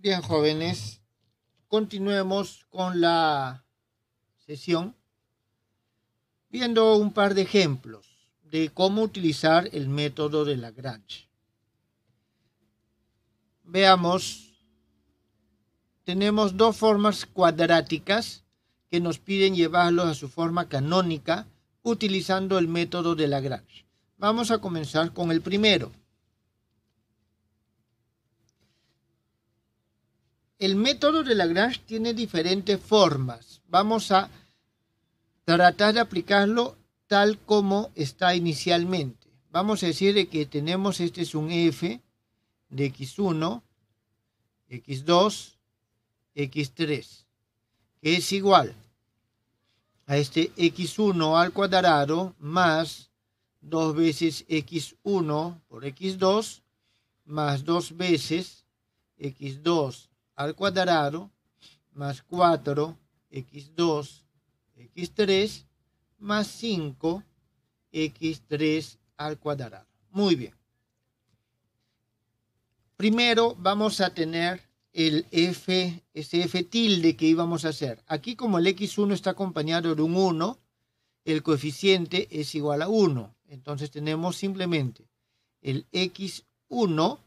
Bien, jóvenes, continuemos con la sesión viendo un par de ejemplos de cómo utilizar el método de Lagrange. Veamos, tenemos dos formas cuadráticas que nos piden llevarlos a su forma canónica utilizando el método de Lagrange. Vamos a comenzar con el primero. el método de Lagrange tiene diferentes formas. Vamos a tratar de aplicarlo tal como está inicialmente. Vamos a decir que tenemos, este es un f de x1, x2, x3, que es igual a este x1 al cuadrado más dos veces x1 por x2 más dos veces x2 al cuadrado más 4x2, x3 más 5x3 al cuadrado. Muy bien. Primero vamos a tener el f, ese f tilde que íbamos a hacer. Aquí como el x1 está acompañado de un 1, el coeficiente es igual a 1. Entonces tenemos simplemente el x1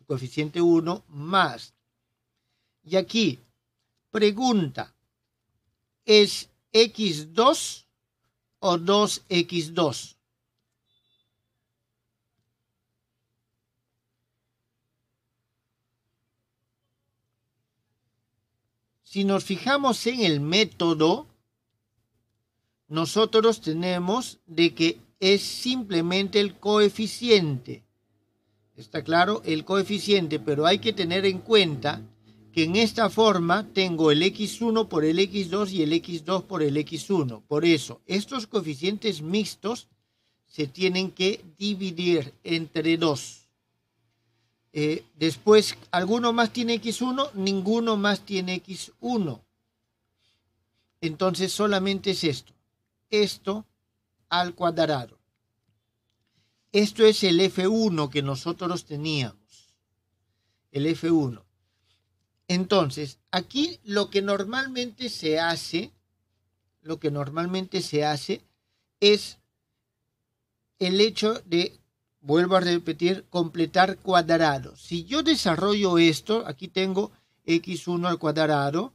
coeficiente 1 más. Y aquí, pregunta, ¿es x2 o 2x2? Si nos fijamos en el método, nosotros tenemos de que es simplemente el coeficiente está claro, el coeficiente, pero hay que tener en cuenta que en esta forma tengo el x1 por el x2 y el x2 por el x1. Por eso, estos coeficientes mixtos se tienen que dividir entre 2. Eh, después, ¿alguno más tiene x1? Ninguno más tiene x1. Entonces solamente es esto. Esto al cuadrado. Esto es el F1 que nosotros teníamos. El F1. Entonces, aquí lo que normalmente se hace, lo que normalmente se hace es el hecho de, vuelvo a repetir, completar cuadrados. Si yo desarrollo esto, aquí tengo x1 al cuadrado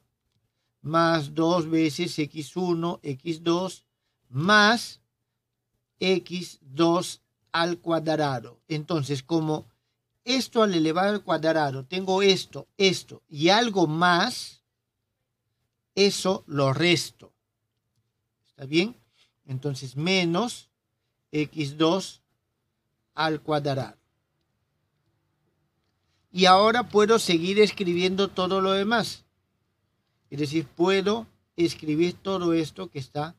más 2 veces x1, x2 más x2 al cuadrado. Entonces, como esto al elevado al cuadrado, tengo esto, esto y algo más, eso lo resto. ¿Está bien? Entonces, menos x2 al cuadrado. Y ahora puedo seguir escribiendo todo lo demás. Es decir, puedo escribir todo esto que está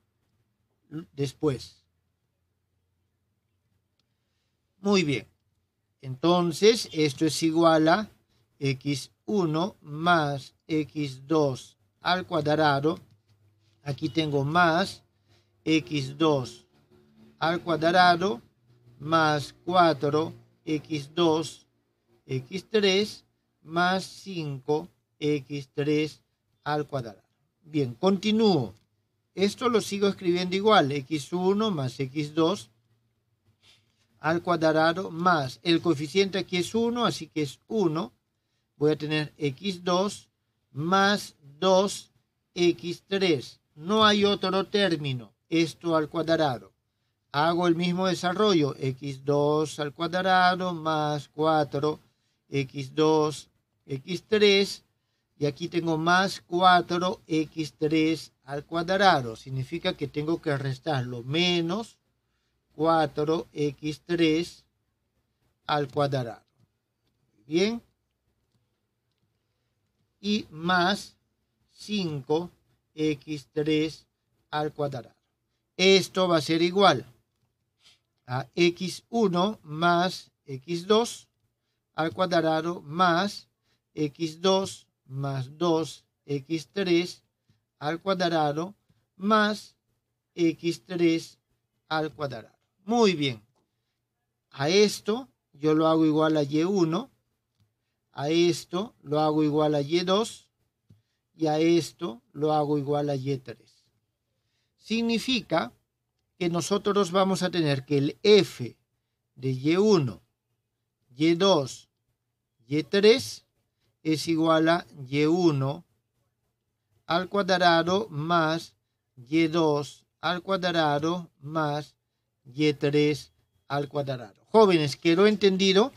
después. Muy bien. Entonces, esto es igual a x1 más x2 al cuadrado. Aquí tengo más x2 al cuadrado más 4x2 x3 más 5x3 al cuadrado. Bien, continúo. Esto lo sigo escribiendo igual, x1 más x2 al cuadrado más el coeficiente aquí es 1, así que es 1. Voy a tener x2 más 2x3. No hay otro término, esto al cuadrado. Hago el mismo desarrollo, x2 al cuadrado más 4, x2, x3. Y aquí tengo más 4x3 al cuadrado. Significa que tengo que restarlo menos 4x3 al cuadrado. Bien. Y más 5x3 al cuadrado. Esto va a ser igual a x1 más x2 al cuadrado más x2 más 2x3 al cuadrado más x3 al cuadrado. Muy bien. A esto yo lo hago igual a Y1. A esto lo hago igual a Y2. Y a esto lo hago igual a Y3. Significa que nosotros vamos a tener que el F de Y1, Y2, Y3 es igual a Y1 al cuadrado más Y2 al cuadrado más y 3 al cuadrado. Jóvenes, quedó entendido.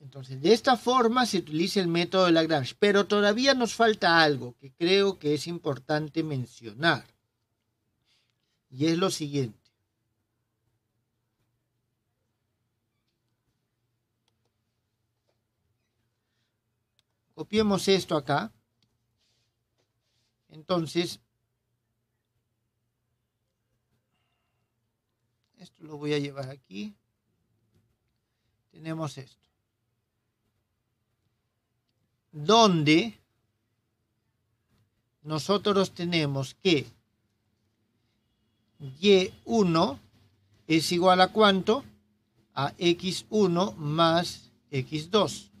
Entonces, de esta forma se utiliza el método de Lagrange, pero todavía nos falta algo que creo que es importante mencionar. Y es lo siguiente. Copiemos esto acá. Entonces, esto lo voy a llevar aquí. Tenemos esto. Donde nosotros tenemos que y1 es igual a cuánto? A x1 más x2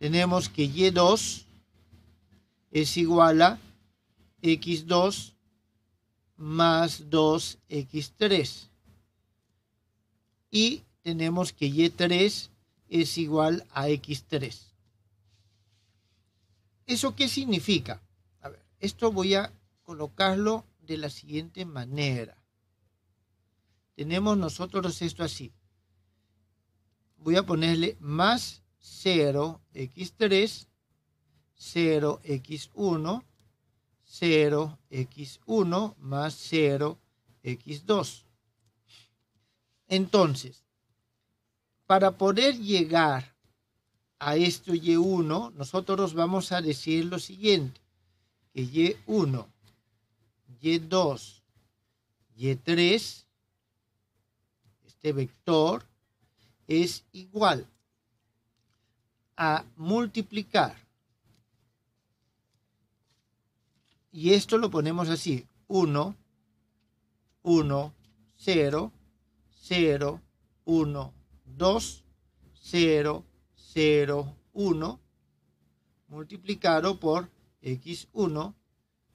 tenemos que Y2 es igual a X2 más 2X3. Y tenemos que Y3 es igual a X3. ¿Eso qué significa? A ver, esto voy a colocarlo de la siguiente manera. Tenemos nosotros esto así. Voy a ponerle más 0x3, 0x1, 0x1 más 0x2. Entonces, para poder llegar a esto y1, nosotros vamos a decir lo siguiente, que y1, y2, y3, este vector es igual a multiplicar. Y esto lo ponemos así. 1, 1, 0, 0, 1, 2, 0, 0, 1, multiplicado por x1,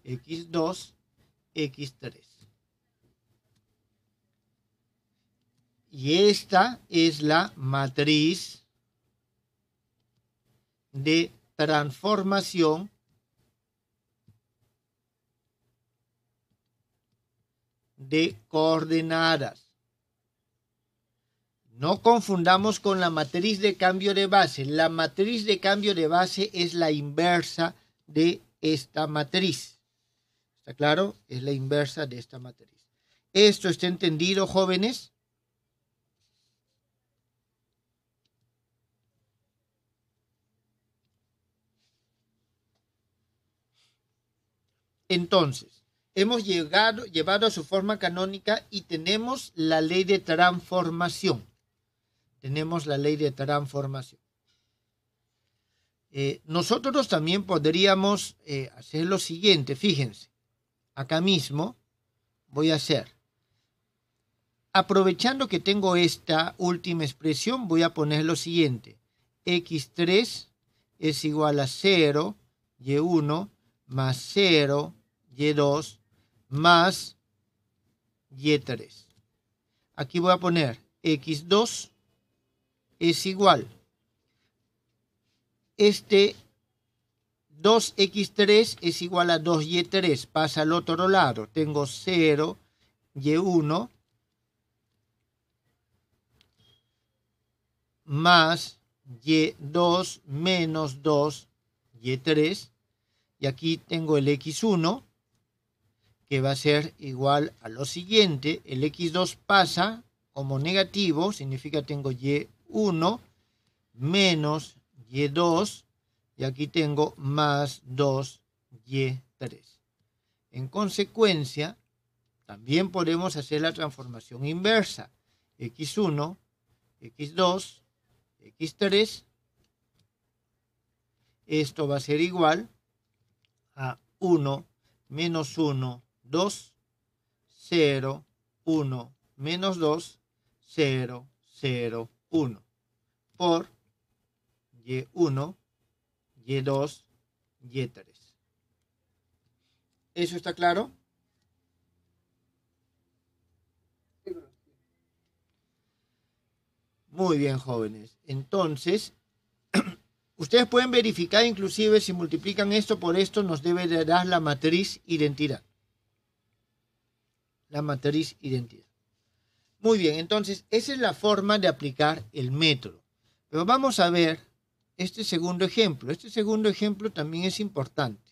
x2, x3. Y esta es la matriz de transformación de coordenadas. No confundamos con la matriz de cambio de base. La matriz de cambio de base es la inversa de esta matriz. ¿Está claro? Es la inversa de esta matriz. ¿Esto está entendido, jóvenes? Entonces, hemos llegado, llevado a su forma canónica y tenemos la ley de transformación. Tenemos la ley de transformación. Eh, nosotros también podríamos eh, hacer lo siguiente, fíjense, acá mismo voy a hacer, aprovechando que tengo esta última expresión, voy a poner lo siguiente, x3 es igual a 0, y1 más 0, y2 más Y3. Aquí voy a poner X2 es igual. Este 2x3 es igual a 2y3. Pasa al otro lado. Tengo 0, y1 más y2 menos 2, y3. Y aquí tengo el x1 que va a ser igual a lo siguiente, el x2 pasa como negativo, significa tengo y1 menos y2 y aquí tengo más 2y3. En consecuencia, también podemos hacer la transformación inversa, x1, x2, x3. Esto va a ser igual a 1 menos 1 2, 0, 1, menos 2, 0, 0, 1. Por Y1, Y2, Y3. ¿Eso está claro? Muy bien, jóvenes. Entonces, ustedes pueden verificar inclusive si multiplican esto por esto, nos debe dar la matriz identidad la matriz identidad. Muy bien, entonces esa es la forma de aplicar el método. Pero vamos a ver este segundo ejemplo. Este segundo ejemplo también es importante.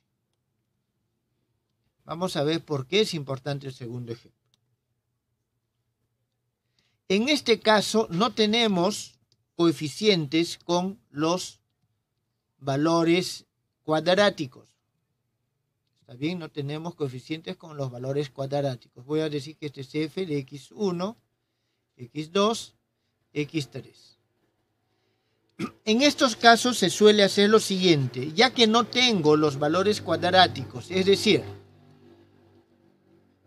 Vamos a ver por qué es importante el segundo ejemplo. En este caso no tenemos coeficientes con los valores cuadráticos. Está bien, no tenemos coeficientes con los valores cuadráticos. Voy a decir que este es f de x1, x2, x3. En estos casos se suele hacer lo siguiente, ya que no tengo los valores cuadráticos, es decir,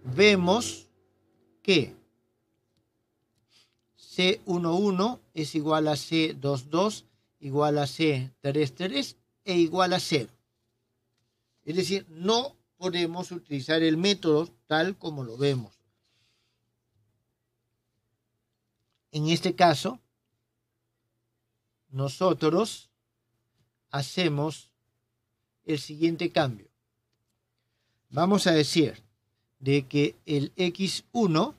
vemos que C11 es igual a C22 igual a C33 e igual a 0. Es decir, no podemos utilizar el método tal como lo vemos. En este caso, nosotros hacemos el siguiente cambio. Vamos a decir de que el x1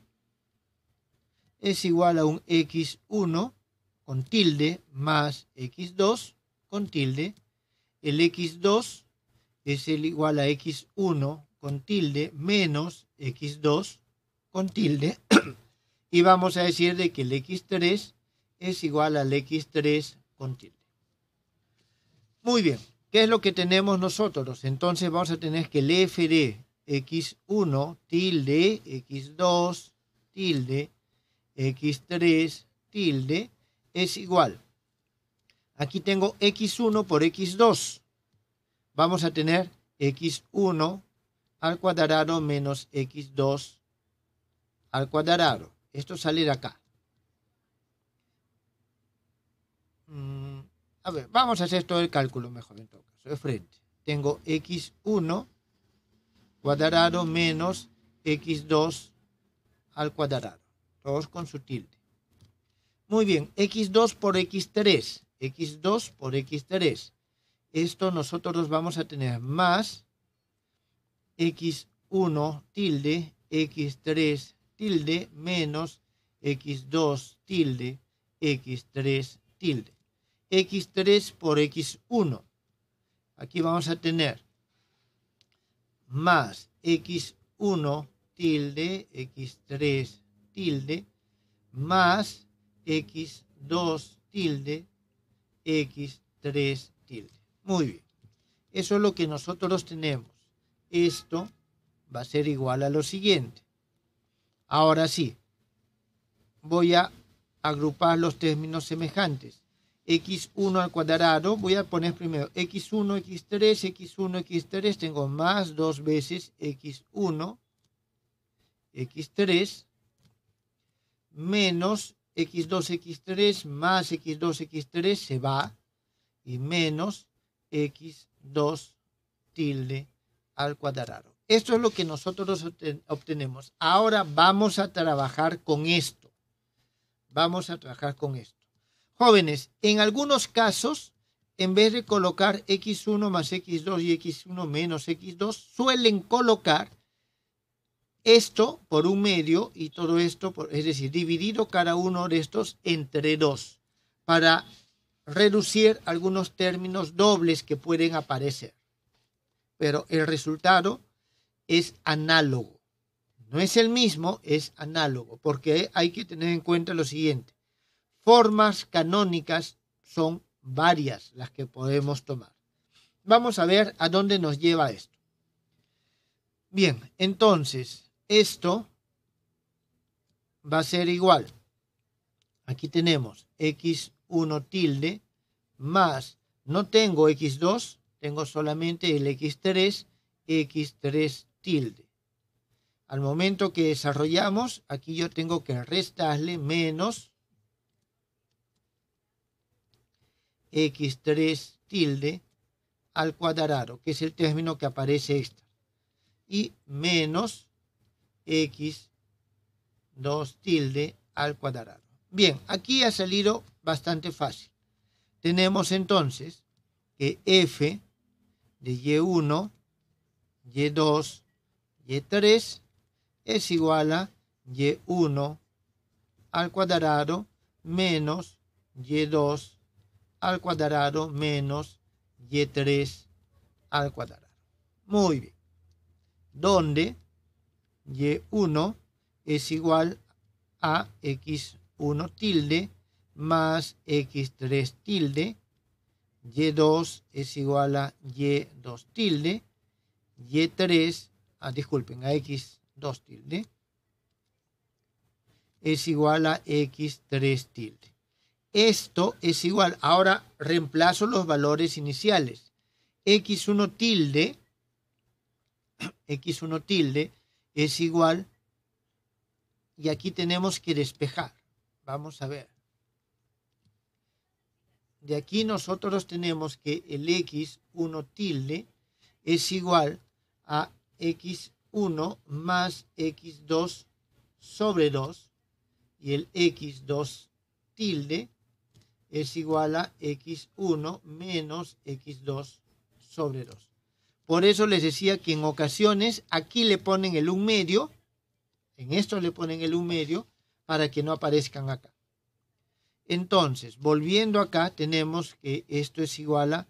es igual a un x1 con tilde más x2 con tilde. El x2 es el igual a x1 con tilde menos x2 con tilde. y vamos a decir de que el x3 es igual al x3 con tilde. Muy bien, ¿qué es lo que tenemos nosotros? Entonces vamos a tener que el f de x1 tilde, x2 tilde, x3 tilde es igual. Aquí tengo x1 por x2 vamos a tener x1 al cuadrado menos x2 al cuadrado. Esto sale de acá. Mm, a ver, vamos a hacer todo el cálculo mejor en todo caso. De frente. Tengo x1 cuadrado menos x2 al cuadrado. Todos con su tilde. Muy bien, x2 por x3. x2 por x3 esto nosotros vamos a tener más x1 tilde, x3 tilde, menos x2 tilde, x3 tilde. x3 por x1. Aquí vamos a tener más x1 tilde, x3 tilde, más x2 tilde, x3 tilde. Muy bien. Eso es lo que nosotros tenemos. Esto va a ser igual a lo siguiente. Ahora sí, voy a agrupar los términos semejantes. x1 al cuadrado, voy a poner primero x1, x3, x1, x3, tengo más dos veces x1, x3, menos x2, x3, más x2, x3 se va, y menos x2 tilde al cuadrado. Esto es lo que nosotros obtenemos. Ahora vamos a trabajar con esto. Vamos a trabajar con esto. Jóvenes, en algunos casos, en vez de colocar x1 más x2 y x1 menos x2, suelen colocar esto por un medio y todo esto, por, es decir, dividido cada uno de estos entre dos, para Reducir algunos términos dobles que pueden aparecer, pero el resultado es análogo. No es el mismo, es análogo, porque hay que tener en cuenta lo siguiente. Formas canónicas son varias las que podemos tomar. Vamos a ver a dónde nos lleva esto. Bien, entonces, esto va a ser igual. Aquí tenemos x 1 tilde más, no tengo x2, tengo solamente el x3, x3 tilde. Al momento que desarrollamos, aquí yo tengo que restarle menos x3 tilde al cuadrado, que es el término que aparece extra, y menos x2 tilde al cuadrado. Bien, aquí ha salido bastante fácil. Tenemos entonces que f de y1, y2, y3 es igual a y1 al cuadrado menos y2 al cuadrado menos y3 al cuadrado. Muy bien. Donde y1 es igual a x 1 tilde más x3 tilde, y2 es igual a y2 tilde, y3, ah, disculpen, a x2 tilde, es igual a x3 tilde. Esto es igual, ahora reemplazo los valores iniciales. x1 tilde, x1 tilde es igual, y aquí tenemos que despejar. Vamos a ver. De aquí nosotros tenemos que el x1 tilde es igual a x1 más x2 sobre 2 y el x2 tilde es igual a x1 menos x2 sobre 2. Por eso les decía que en ocasiones aquí le ponen el 1 medio, en esto le ponen el 1 medio, para que no aparezcan acá. Entonces, volviendo acá, tenemos que esto es igual a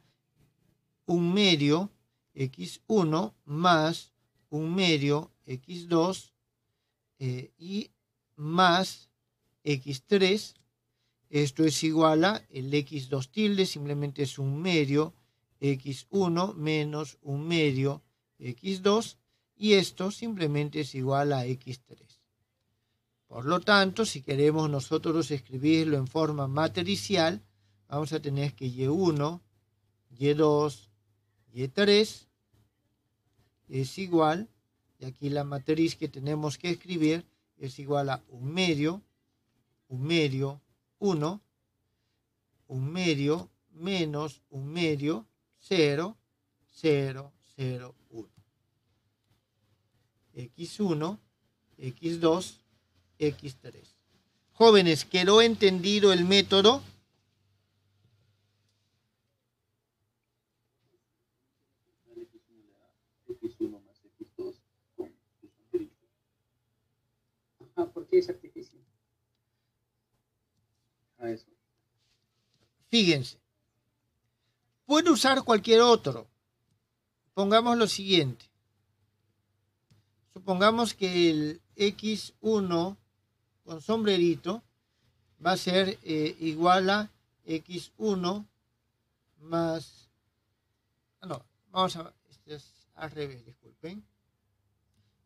un medio x1 más un medio x2 eh, y más x3. Esto es igual a el x2 tilde, simplemente es un medio x1 menos un medio x2 y esto simplemente es igual a x3. Por lo tanto, si queremos nosotros escribirlo en forma matricial, vamos a tener que Y1, Y2, Y3 es igual, y aquí la matriz que tenemos que escribir es igual a un medio, un medio, 1, un medio, menos un medio, 0, 0, 0, 1. X1, X2, X3. Jóvenes, ¿quedó entendido el método? Ah, ¿por qué es artificial? A eso. Fíjense. Puede usar cualquier otro. Pongamos lo siguiente. Supongamos que el x1 con sombrerito va a ser eh, igual a x1 más... Ah, no, vamos a... Este es al revés, disculpen.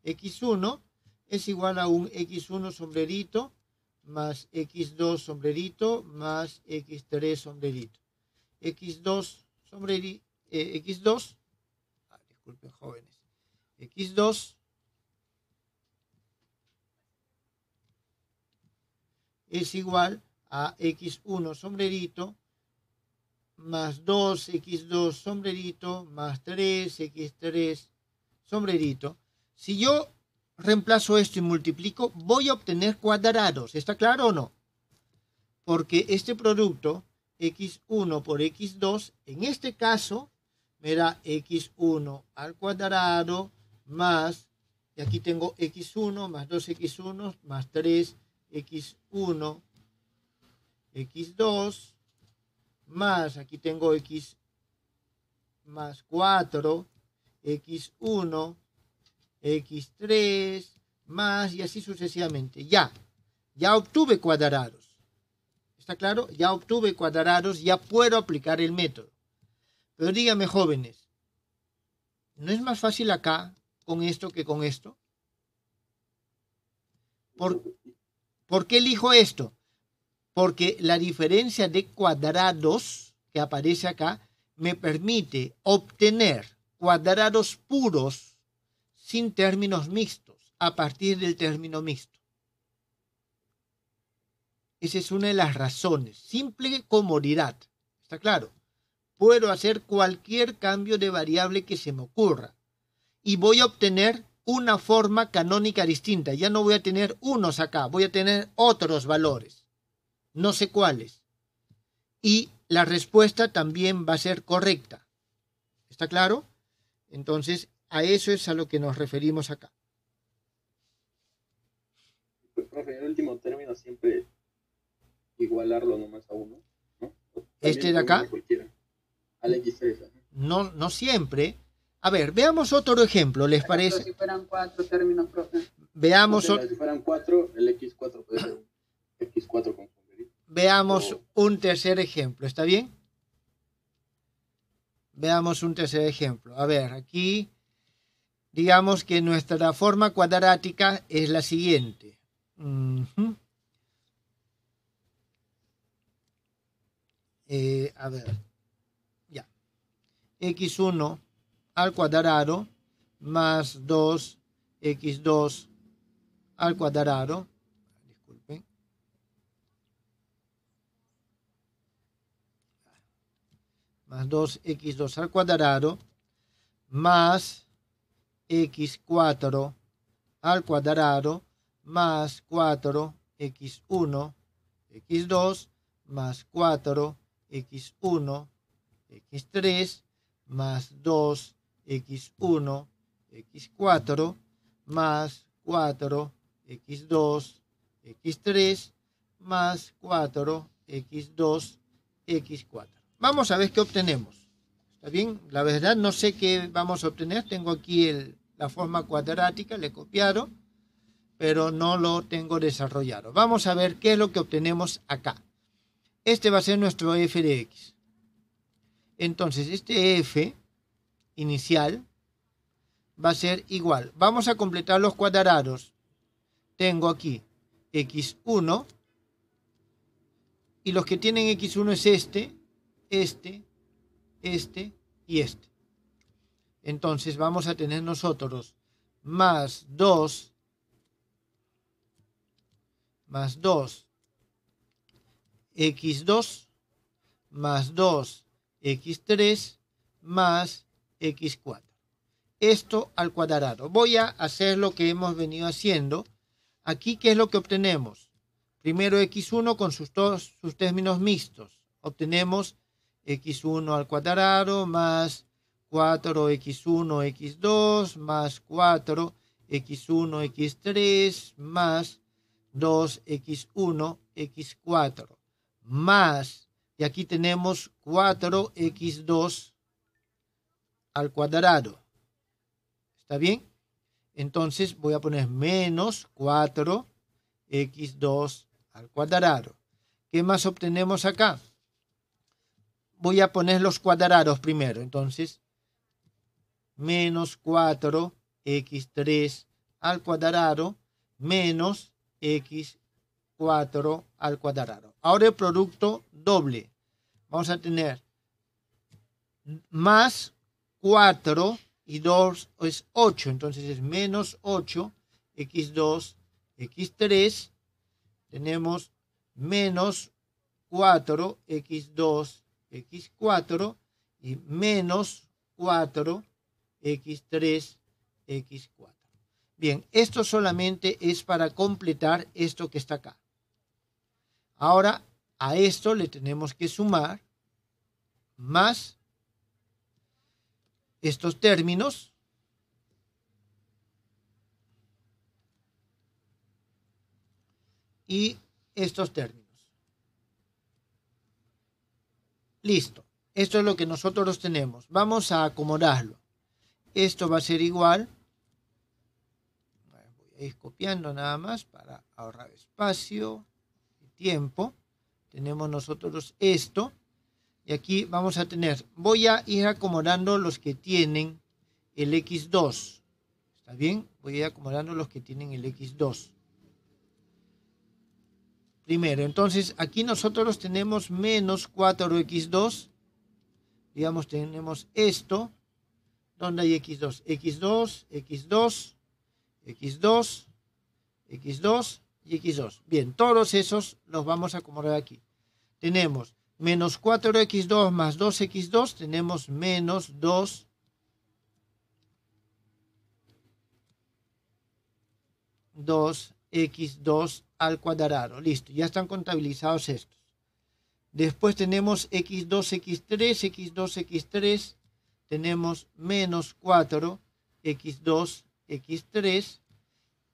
x1 es igual a un x1 sombrerito más x2 sombrerito más x3 sombrerito. x2 sombrerito... Eh, x2... Ah, disculpen, jóvenes. x2 es igual a x1 sombrerito más 2x2 sombrerito más 3x3 sombrerito. Si yo reemplazo esto y multiplico, voy a obtener cuadrados. ¿Está claro o no? Porque este producto, x1 por x2, en este caso, me da x1 al cuadrado más, y aquí tengo x1 más 2x1 más 3 x1, x2, más, aquí tengo x más 4, x1, x3, más, y así sucesivamente. Ya, ya obtuve cuadrados. ¿Está claro? Ya obtuve cuadrados, ya puedo aplicar el método. Pero díganme, jóvenes, ¿no es más fácil acá con esto que con esto? ¿Por, ¿Por qué elijo esto? Porque la diferencia de cuadrados que aparece acá me permite obtener cuadrados puros sin términos mixtos a partir del término mixto. Esa es una de las razones. Simple comodidad. ¿Está claro? Puedo hacer cualquier cambio de variable que se me ocurra y voy a obtener una forma canónica distinta. Ya no voy a tener unos acá, voy a tener otros valores. No sé cuáles. Y la respuesta también va a ser correcta. ¿Está claro? Entonces, a eso es a lo que nos referimos acá. Profe, el último término siempre igualarlo nomás a uno. este de acá. x ¿no? no, no siempre. A ver, veamos otro ejemplo, ¿les parece? Veamos. otro. el X4 Veamos un tercer ejemplo, ¿está bien? Veamos un tercer ejemplo. A ver, aquí digamos que nuestra forma cuadrática es la siguiente. Eh, a ver, ya. X1 al cuadrado más 2x2 al cuadrado. Disculpen. Más 2x2 al cuadrado más x4 al cuadrado más 4x1, x2 más 4x1, x3 más 2 x1, x4, más 4, x2, x3, más 4, x2, x4. Vamos a ver qué obtenemos. ¿Está bien? La verdad no sé qué vamos a obtener. Tengo aquí la forma cuadrática, le copiado, pero no lo tengo desarrollado. Vamos a ver qué es lo que obtenemos acá. Este va a ser nuestro f de x. Entonces, este f inicial va a ser igual. Vamos a completar los cuadrados. Tengo aquí x1 y los que tienen x1 es este, este, este y este. Entonces vamos a tener nosotros más 2 más 2 x2 más 2 x3 más x4. Esto al cuadrado. Voy a hacer lo que hemos venido haciendo. Aquí, ¿qué es lo que obtenemos? Primero x1 con sus, sus términos mixtos. Obtenemos x1 al cuadrado más 4x1, x2 más 4 x1, x3 más 2x1, x4 más, y aquí tenemos 4x2 al cuadrado. ¿Está bien? Entonces voy a poner menos 4x2 al cuadrado. ¿Qué más obtenemos acá? Voy a poner los cuadrados primero. Entonces, menos 4x3 al cuadrado menos x4 al cuadrado. Ahora el producto doble. Vamos a tener más 4 y 2 es 8, entonces es menos 8, x2, x3, tenemos menos 4, x2, x4 y menos 4, x3, x4. Bien, esto solamente es para completar esto que está acá. Ahora, a esto le tenemos que sumar más estos términos. Y estos términos. Listo. Esto es lo que nosotros tenemos. Vamos a acomodarlo. Esto va a ser igual. Voy a ir copiando nada más para ahorrar espacio y tiempo. Tenemos nosotros esto. Y aquí vamos a tener, voy a ir acomodando los que tienen el X2. ¿Está bien? Voy a ir acomodando los que tienen el X2. Primero, entonces aquí nosotros tenemos menos 4X2. Digamos, tenemos esto. ¿Dónde hay X2? X2, X2, X2, X2 y X2. Bien, todos esos los vamos a acomodar aquí. Tenemos menos 4x2 más 2x2 tenemos menos 2. x2 al cuadrado. Listo, ya están contabilizados estos. Después tenemos x2, x3, x2, x3. Tenemos menos 4, x2, x3.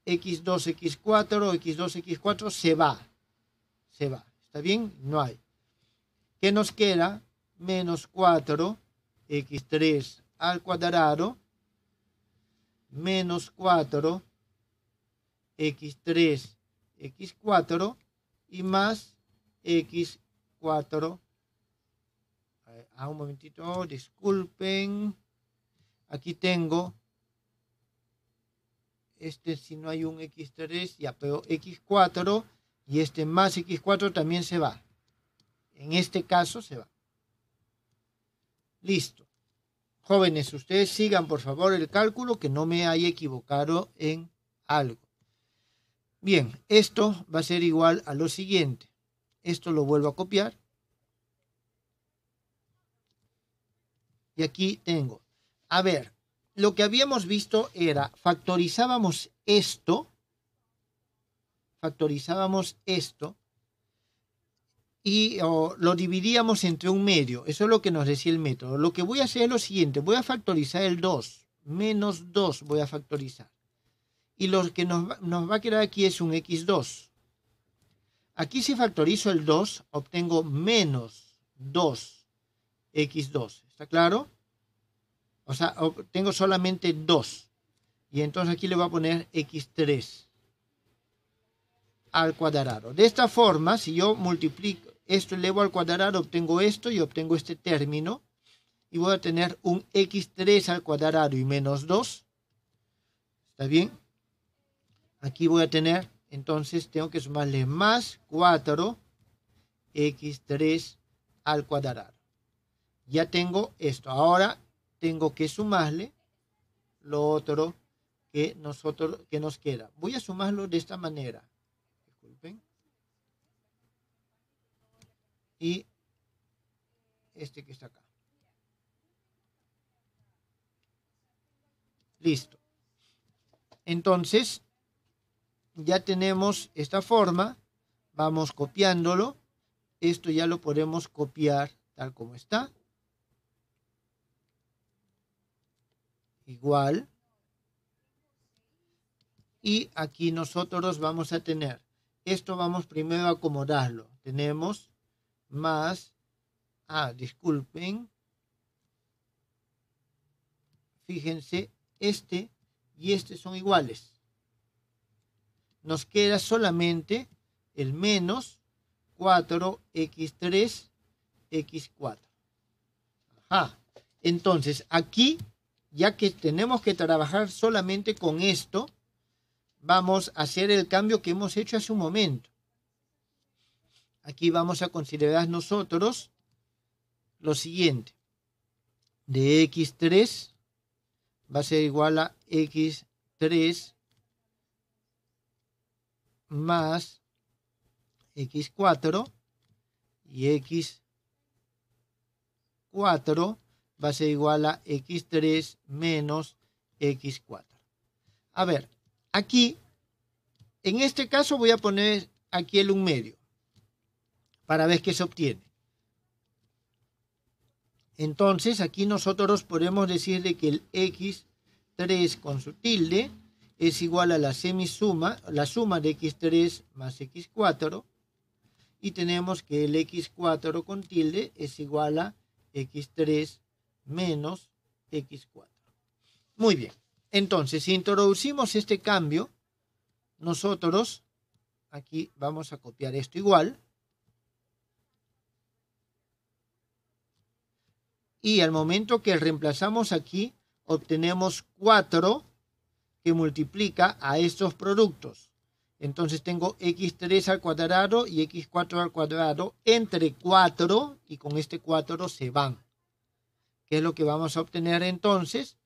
X2, X4, X2, X4 se va. Se va. ¿Está bien? No hay que nos queda menos 4x3 al cuadrado menos 4 x3 x4 y más x4 a ah, un momentito disculpen aquí tengo este si no hay un x3 ya pero x4 y este más x4 también se va en este caso se va. Listo. Jóvenes, ustedes sigan por favor el cálculo que no me haya equivocado en algo. Bien, esto va a ser igual a lo siguiente. Esto lo vuelvo a copiar. Y aquí tengo. A ver, lo que habíamos visto era, factorizábamos esto, factorizábamos esto y lo dividíamos entre un medio. Eso es lo que nos decía el método. Lo que voy a hacer es lo siguiente. Voy a factorizar el 2. Menos 2 voy a factorizar. Y lo que nos, nos va a quedar aquí es un x2. Aquí si factorizo el 2, obtengo menos 2x2. ¿Está claro? O sea, obtengo solamente 2. Y entonces aquí le voy a poner x3 al cuadrado. De esta forma, si yo multiplico esto elevo al cuadrado, obtengo esto y obtengo este término. Y voy a tener un x3 al cuadrado y menos 2. ¿Está bien? Aquí voy a tener, entonces tengo que sumarle más 4x3 al cuadrado. Ya tengo esto. Ahora tengo que sumarle lo otro que, nosotros, que nos queda. Voy a sumarlo de esta manera. y este que está acá. Listo. Entonces, ya tenemos esta forma. Vamos copiándolo. Esto ya lo podemos copiar tal como está. Igual. Y aquí nosotros vamos a tener. Esto vamos primero a acomodarlo. Tenemos más, ah, disculpen, fíjense, este y este son iguales. Nos queda solamente el menos 4x3, x4. Ajá. Entonces, aquí, ya que tenemos que trabajar solamente con esto, vamos a hacer el cambio que hemos hecho hace un momento aquí vamos a considerar nosotros lo siguiente. De x3 va a ser igual a x3 más x4 y x4 va a ser igual a x3 menos x4. A ver, aquí, en este caso voy a poner aquí el un medio para ver qué se obtiene. Entonces aquí nosotros podemos decir que el x3 con su tilde es igual a la semisuma, la suma de x3 más x4 y tenemos que el x4 con tilde es igual a x3 menos x4. Muy bien, entonces si introducimos este cambio, nosotros aquí vamos a copiar esto igual y al momento que reemplazamos aquí, obtenemos 4 que multiplica a estos productos. Entonces tengo x3 al cuadrado y x4 al cuadrado entre 4 y con este 4 se van. ¿Qué es lo que vamos a obtener entonces?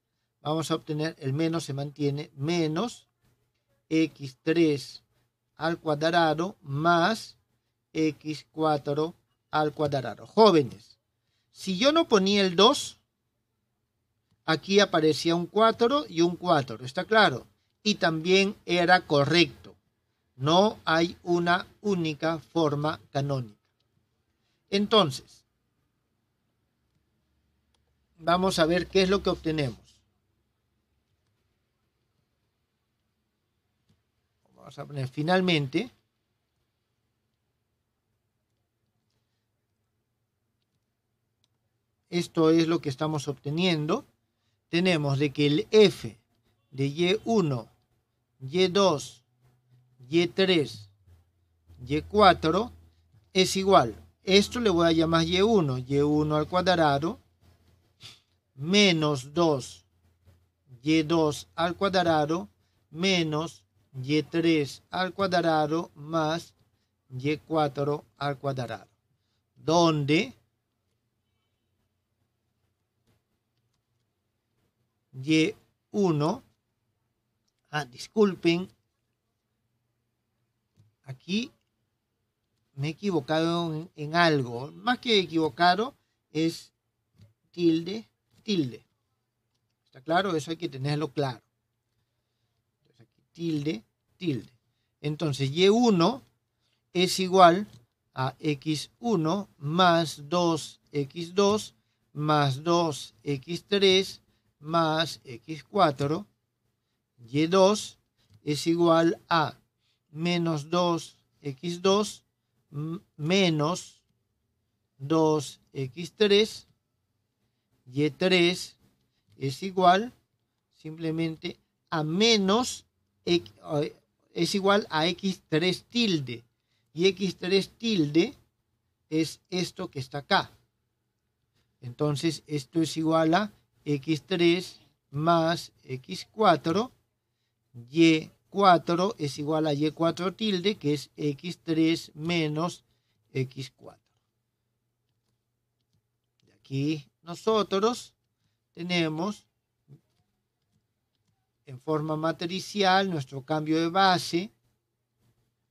Vamos a obtener el menos se mantiene menos x3 al cuadrado más x4 al cuadrado. Jóvenes, si yo no ponía el 2, aquí aparecía un 4 y un 4, está claro. Y también era correcto. No hay una única forma canónica. Entonces, vamos a ver qué es lo que obtenemos. Vamos a poner finalmente. Esto es lo que estamos obteniendo. Tenemos de que el f de y1, y2, y3, y4 es igual. Esto le voy a llamar y1, y1 al cuadrado, menos 2, y2 al cuadrado, menos y3 al cuadrado, más y4 al cuadrado. Donde Y1. Ah, disculpen. Aquí me he equivocado en, algo. Más que equivocado es tilde, tilde. ¿Está claro? Eso hay que tenerlo claro. Entonces aquí, tilde, tilde. Entonces Y1 es igual a x1 más 2x2 más 2x3 más x4, y2 es igual a menos 2x2 menos 2x3, y3 es igual simplemente a menos, eh, es igual a x3 tilde, y x3 tilde es esto que está acá. Entonces, esto es igual a x3 más x4, y4 es igual a y4 tilde, que es x3 menos x4. Aquí nosotros tenemos en forma matricial nuestro cambio de base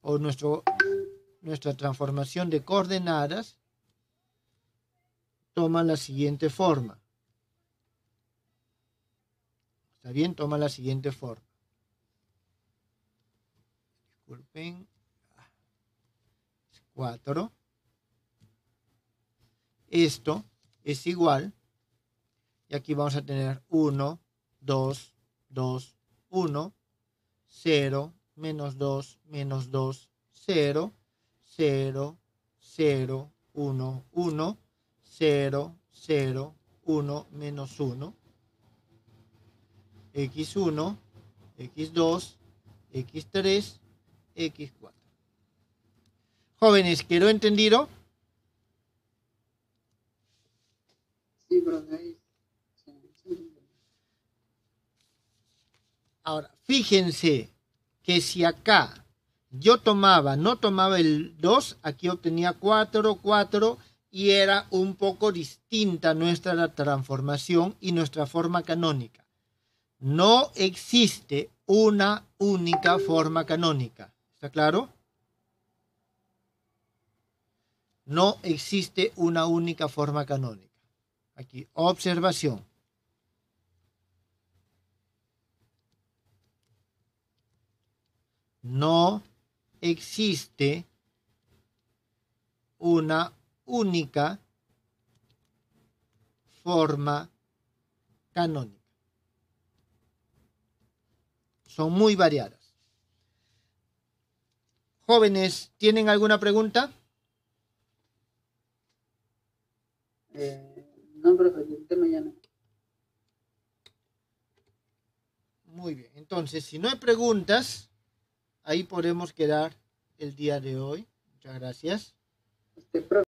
o nuestro, nuestra transformación de coordenadas toma la siguiente forma. ¿Está bien? Toma la siguiente forma. Disculpen. 4. Esto es igual. Y aquí vamos a tener 1, 2, 2, 1, 0, menos 2, menos 2, 0, 0, 0, 1, 1, 0, 0, 1, menos 1. X1, X2, X3, X4. Jóvenes, ¿quiero entendido? Sí, Ahora, fíjense que si acá yo tomaba, no tomaba el 2, aquí obtenía 4, 4 y era un poco distinta nuestra transformación y nuestra forma canónica no existe una única forma canónica. ¿Está claro? No existe una única forma canónica. Aquí, observación. No existe una única forma canónica son muy variadas. Jóvenes, ¿tienen alguna pregunta? Eh, no, profesor, Muy bien, entonces, si no hay preguntas, ahí podemos quedar el día de hoy. Muchas gracias. Este,